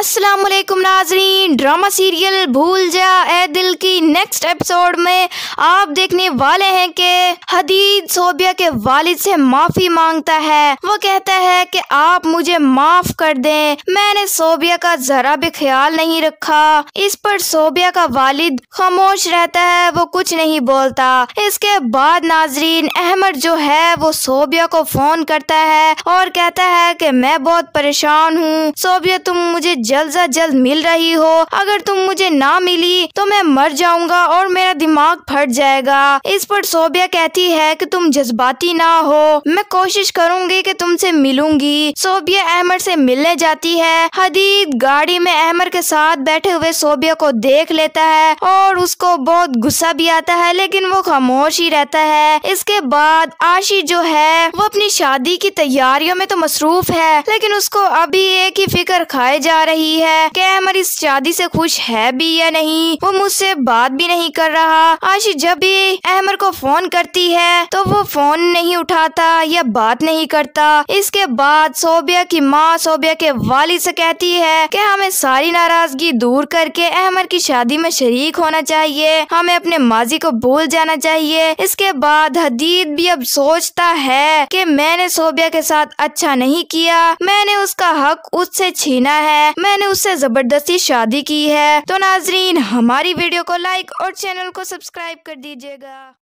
अस्सलाम वालेकुम नाजरीन ड्रामा सीरियल भूल जा ए दिल की नेक्स्ट एपिसोड में आप देखने वाले हैं कि हदीद सोबिया के वालिद से माफ़ी मांगता है वो कहता है कि आप मुझे माफ़ कर दें मैंने सोबिया का ज़रा भी ख्याल नहीं रखा इस पर सोबिया का वालिद खामोश रहता है वो कुछ नहीं बोलता इसके बाद नाजरीन अहमद जो है वो सोबिया को फ़ोन करता है और कहता है कि मैं बहुत परेशान हूँ सोबिया तुम मुझे जल्द ऐसी जल्द मिल रही हो अगर तुम मुझे ना मिली तो मैं मर जाऊंगा और मेरा दिमाग फट जाएगा इस पर सोबिया कहती है कि तुम जज्बाती ना हो मैं कोशिश करूंगी कि तुमसे मिलूंगी सोबिया अहमद से मिलने जाती है हदीद गाड़ी में अहमद के साथ बैठे हुए सोबिया को देख लेता है और उसको बहुत गुस्सा भी आता है लेकिन वो खामोश ही रहता है इसके बाद आशी जो है वो अपनी शादी की तैयारियों में तो मसरूफ है लेकिन उसको अभी एक ही फिक्र खाए जा रही रही है कैमर इस शादी से खुश है भी या नहीं वो मुझसे बात भी नहीं कर रहा आशी जब भी अहमर को फोन करती है तो वो फोन नहीं उठाता या बात नहीं करता इसके बाद सोबिया की माँ सोबिया के वालिद से कहती है कि हमें सारी नाराजगी दूर करके अहमर की शादी में शरीक होना चाहिए हमें अपने माजी को भूल जाना चाहिए इसके बाद हदीद भी अब सोचता है की मैंने सोबिया के साथ अच्छा नहीं किया मैंने उसका हक उससे छीना है मैं मैंने उससे जबरदस्ती शादी की है तो नाजरीन हमारी वीडियो को लाइक और चैनल को सब्सक्राइब कर दीजिएगा